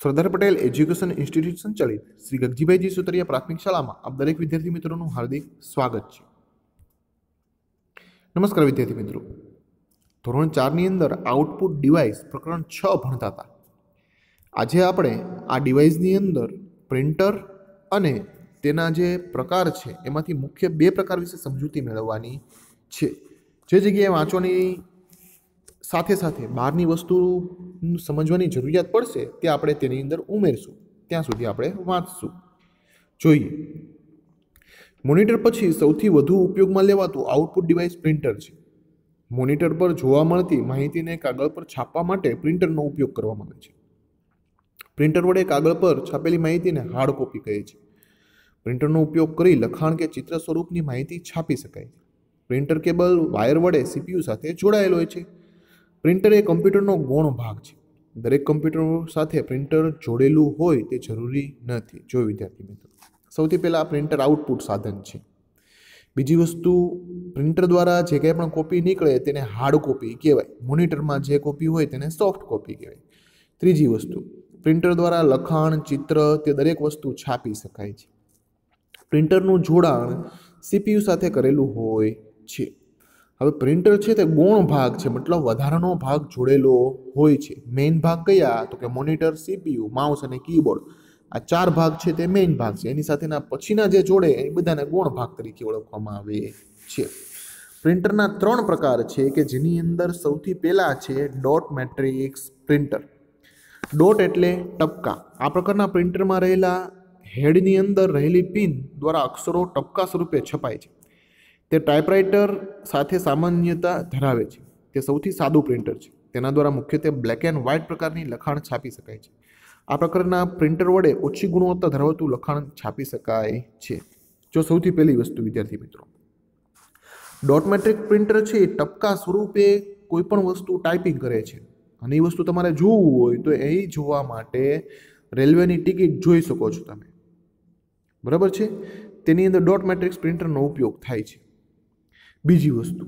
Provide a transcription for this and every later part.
સરદાર Patel education institute સંચાલિત શ્રી ગગજીભાઈજી સુતરિયા પ્રાથમિક શાળામાં આપ દરેક વિદ્યાર્થી મિત્રોનું હાર્દિક સ્વાગત છે નમસ્કાર વિદ્યાર્થી મિત્રો ધોરણ ચારની અંદર આઉટપુટ ડિવાઇસ પ્રકરણ છ ભણતા હતા આજે આપણે આ ડિવાઇસની અંદર પ્રિન્ટર અને તેના જે પ્રકાર છે એમાંથી મુખ્ય બે પ્રકાર વિશે સમજૂતી મેળવવાની છે જે જગ્યાએ વાંચવાની સાથે સાથે બહારની વસ્તુ સમજવાની જરૂરિયાત પડશે તે આપણે તેની અંદર ઉમેરશું ત્યાં સુધી આપણે વાંચશું જોઈએ મોનિટર પછી સૌથી વધુ ઉપયોગમાં લેવાતું આઉટપુટ ડિવાઇસ પ્રિન્ટર છે મોનિટર પર જોવા મળતી માહિતીને કાગળ પર છાપવા માટે પ્રિન્ટરનો ઉપયોગ કરવામાં આવે છે પ્રિન્ટર વડે કાગળ પર છાપેલી માહિતીને હાર્ડ કોપી કહે છે પ્રિન્ટરનો ઉપયોગ કરી લખાણ કે ચિત્ર સ્વરૂપની માહિતી છાપી શકાય છે પ્રિન્ટર કેબલ વાયર વડે સીપીયુ સાથે જોડાયેલો હોય છે પ્રિન્ટર એ કમ્પ્યુટરનો ગૌણ ભાગ છે દરેક કમ્પ્યુટર સાથે પ્રિન્ટર જોડેલું હોય તે જરૂરી નથી જો વિદ્યાર્થી મિત્રો સૌથી પહેલાં પ્રિન્ટર આઉટપુટ સાધન છે બીજી વસ્તુ પ્રિન્ટર દ્વારા જે કંઈ પણ કોપી નીકળે તેને હાર્ડ કોપી કહેવાય મોનિટરમાં જે કોપી હોય તેને સોફ્ટ કોપી કહેવાય ત્રીજી વસ્તુ પ્રિન્ટર દ્વારા લખાણ ચિત્ર તે દરેક વસ્તુ છાપી શકાય છે પ્રિન્ટરનું જોડાણ સીપીયુ સાથે કરેલું હોય છે હવે પ્રિન્ટર છે તે ગૌણ ભાગ છે મતલબ વધારાનો ભાગ જોડેલો હોય છે મેઇન ભાગ કયા તો કે મોનિટર સીપીયુ માઉસ અને કીબોર્ડ આ ચાર ભાગ છે તે મેઇન ભાગ છે એની સાથેના પછીના જે જોડે એ બધાને ગૌણ ભાગ તરીકે ઓળખવામાં આવે છે પ્રિન્ટરના ત્રણ પ્રકાર છે કે જેની અંદર સૌથી પહેલાં છે ડોટ મેટ્રિક્સ પ્રિન્ટર ડોટ એટલે ટપકા આ પ્રકારના પ્રિન્ટરમાં રહેલા હેડની અંદર રહેલી પિન દ્વારા અક્ષરો ટપકા સ્વરૂપે છપાય છે તે ટાઈપરાઇટર સાથે સામાન્યતા ધરાવે છે તે સૌથી સાદું પ્રિન્ટર છે તેના દ્વારા મુખ્યત્વે બ્લેક એન્ડ વ્હાઇટ પ્રકારની લખાણ છાપી શકાય છે આ પ્રકારના પ્રિન્ટર વડે ઓછી ગુણવત્તા ધરાવતું લખાણ છાપી શકાય છે જો સૌથી પહેલી વસ્તુ વિદ્યાર્થી મિત્રો ડોટ મેટ્રિક પ્રિન્ટર છે એ ટપકા સ્વરૂપે કોઈપણ વસ્તુ ટાઈપિંગ કરે છે અને એ વસ્તુ તમારે જોવું હોય તો એ જોવા માટે રેલવેની ટિકિટ જોઈ શકો છો તમે બરાબર છે તેની અંદર ડોટ મેટ્રિક્સ પ્રિન્ટરનો ઉપયોગ થાય છે બીજી વસ્તુ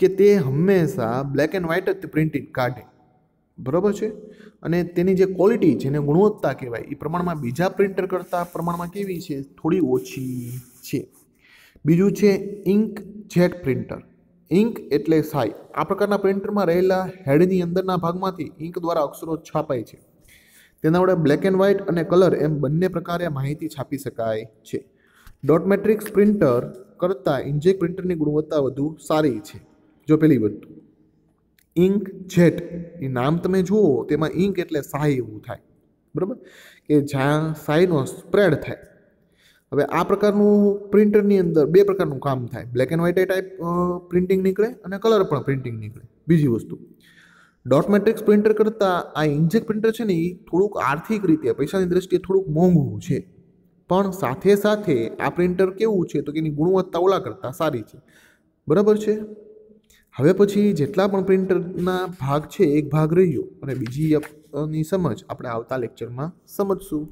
કે તે હંમેશા બ્લેક એન્ડ વ્હાઇટ જ પ્રિન્ટિંગ કાઢે બરાબર છે અને તેની જે ક્વોલિટી જેને ગુણવત્તા કહેવાય એ પ્રમાણમાં બીજા પ્રિન્ટર કરતાં પ્રમાણમાં કેવી છે થોડી ઓછી છે બીજું છે ઇન્ક જેટ પ્રિન્ટર ઇન્ક એટલે સાય આ પ્રકારના પ્રિન્ટરમાં રહેલા હેડની અંદરના ભાગમાંથી ઇન્ક દ્વારા અક્ષરો છાપાય છે તેના વડે બ્લેક એન્ડ વ્હાઇટ અને કલર એમ બંને પ્રકારે માહિતી છાપી શકાય છે ડોટ મેટ્રિક્સ પ્રિન્ટર કરતાં ઇન્જેક પ્રિન્ટરની ગુણવત્તા વધુ સારી છે જો પેલી વસ્તુ ઇન્ક જેટ એ નામ તમે જુઓ તેમાં ઇન્ક એટલે શાહી એવું થાય બરાબર કે જ્યાં શાહીનો સ્પ્રેડ થાય હવે આ પ્રકારનું પ્રિન્ટરની અંદર બે પ્રકારનું કામ થાય black and white type printing નીકળે અને કલર પણ પ્રિન્ટિંગ નીકળે બીજી વસ્તુ ડોટ મેટ્રિક્સ પ્રિન્ટર કરતાં આ ઇન્જેક પ્રિન્ટર છે ને એ થોડુંક આર્થિક રીતે પૈસાની દ્રષ્ટિએ થોડુંક મોંઘું છે પણ સાથે સાથે આ પ્રિન્ટર કેવું છે તો કે એની ગુણવત્તા ઓલા કરતાં સારી છે બરાબર છે હવે પછી જેટલા પણ પ્રિન્ટરના ભાગ છે એક ભાગ રહ્યો અને બીજીની સમજ આપણે આવતા લેક્ચરમાં સમજશું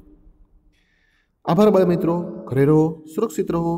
આભાર બાળ મિત્રો ઘરે રહો સુરક્ષિત રહો